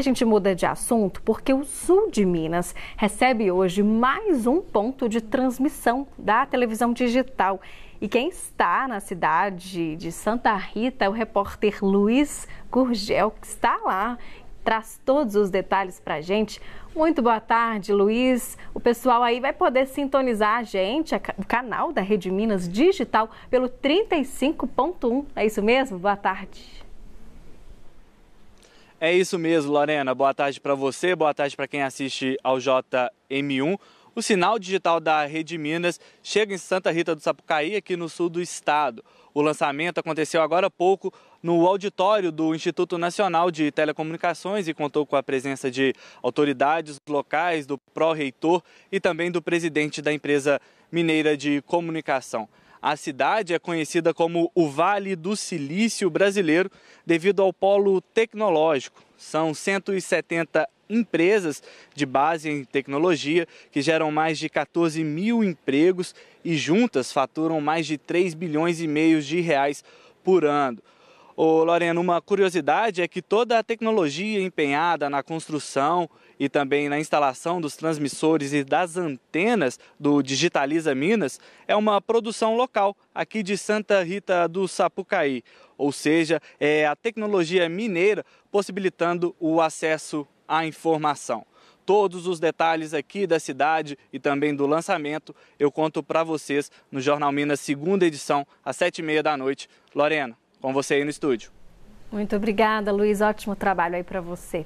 A gente muda de assunto porque o sul de Minas recebe hoje mais um ponto de transmissão da televisão digital. E quem está na cidade de Santa Rita é o repórter Luiz Gurgel, que está lá, traz todos os detalhes para a gente. Muito boa tarde, Luiz. O pessoal aí vai poder sintonizar a gente, o canal da Rede Minas Digital, pelo 35.1. É isso mesmo? Boa tarde. É isso mesmo, Lorena. Boa tarde para você, boa tarde para quem assiste ao JM1. O sinal digital da Rede Minas chega em Santa Rita do Sapucaí, aqui no sul do estado. O lançamento aconteceu agora há pouco no auditório do Instituto Nacional de Telecomunicações e contou com a presença de autoridades locais, do pró-reitor e também do presidente da empresa mineira de comunicação. A cidade é conhecida como o Vale do Silício Brasileiro devido ao polo tecnológico. São 170 empresas de base em tecnologia que geram mais de 14 mil empregos e juntas faturam mais de 3 bilhões e meio de reais por ano. Ô, Lorena, uma curiosidade é que toda a tecnologia empenhada na construção e também na instalação dos transmissores e das antenas do Digitaliza Minas é uma produção local aqui de Santa Rita do Sapucaí, ou seja, é a tecnologia mineira possibilitando o acesso à informação. Todos os detalhes aqui da cidade e também do lançamento eu conto para vocês no Jornal Minas, segunda edição, às sete e meia da noite. Lorena com você aí no estúdio. Muito obrigada, Luiz. Ótimo trabalho aí para você.